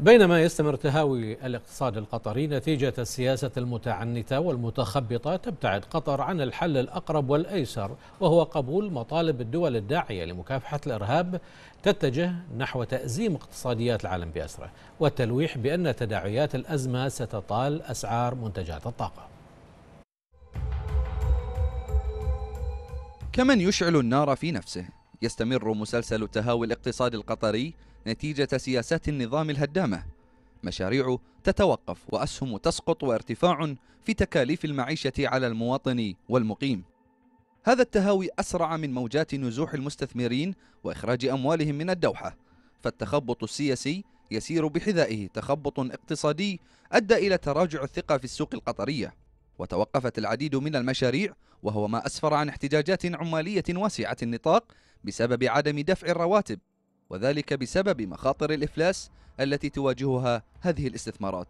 بينما يستمر تهاوي الاقتصاد القطري نتيجة السياسة المتعنتة والمتخبطة تبتعد قطر عن الحل الأقرب والأيسر وهو قبول مطالب الدول الداعية لمكافحة الإرهاب تتجه نحو تأزيم اقتصاديات العالم بأسره والتلويح بأن تداعيات الأزمة ستطال أسعار منتجات الطاقة كمن يشعل النار في نفسه يستمر مسلسل تهاوي الاقتصاد القطري نتيجة سياسات النظام الهدامة مشاريع تتوقف وأسهم تسقط وارتفاع في تكاليف المعيشة على المواطن والمقيم هذا التهاوي أسرع من موجات نزوح المستثمرين وإخراج أموالهم من الدوحة فالتخبط السياسي يسير بحذائه تخبط اقتصادي أدى إلى تراجع الثقة في السوق القطرية وتوقفت العديد من المشاريع وهو ما أسفر عن احتجاجات عمالية واسعة النطاق بسبب عدم دفع الرواتب وذلك بسبب مخاطر الإفلاس التي تواجهها هذه الاستثمارات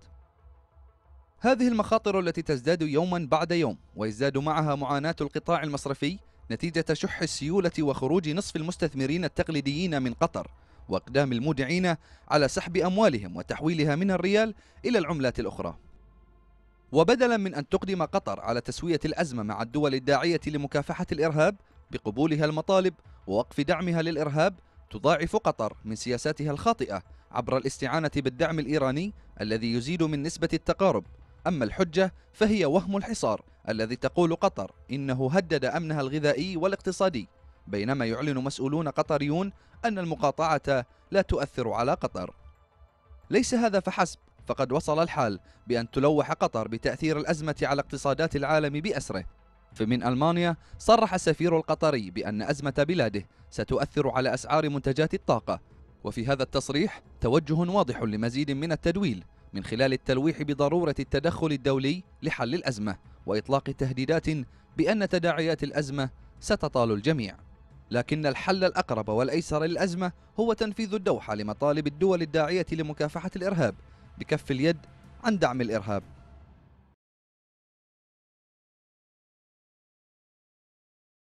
هذه المخاطر التي تزداد يوما بعد يوم ويزداد معها معاناة القطاع المصرفي نتيجة شح السيولة وخروج نصف المستثمرين التقليديين من قطر واقدام المودعين على سحب اموالهم وتحويلها من الريال الى العملات الاخرى. وبدلا من ان تقدم قطر على تسويه الازمه مع الدول الداعيه لمكافحه الارهاب بقبولها المطالب ووقف دعمها للارهاب تضاعف قطر من سياساتها الخاطئة عبر الاستعانة بالدعم الإيراني الذي يزيد من نسبة التقارب أما الحجة فهي وهم الحصار الذي تقول قطر إنه هدد أمنها الغذائي والاقتصادي بينما يعلن مسؤولون قطريون أن المقاطعة لا تؤثر على قطر ليس هذا فحسب فقد وصل الحال بأن تلوح قطر بتأثير الأزمة على اقتصادات العالم بأسره فمن ألمانيا صرح السفير القطري بأن أزمة بلاده ستؤثر على أسعار منتجات الطاقة وفي هذا التصريح توجه واضح لمزيد من التدويل من خلال التلويح بضرورة التدخل الدولي لحل الأزمة وإطلاق تهديدات بأن تداعيات الأزمة ستطال الجميع لكن الحل الأقرب والأيسر للأزمة هو تنفيذ الدوحة لمطالب الدول الداعية لمكافحة الإرهاب بكف اليد عن دعم الإرهاب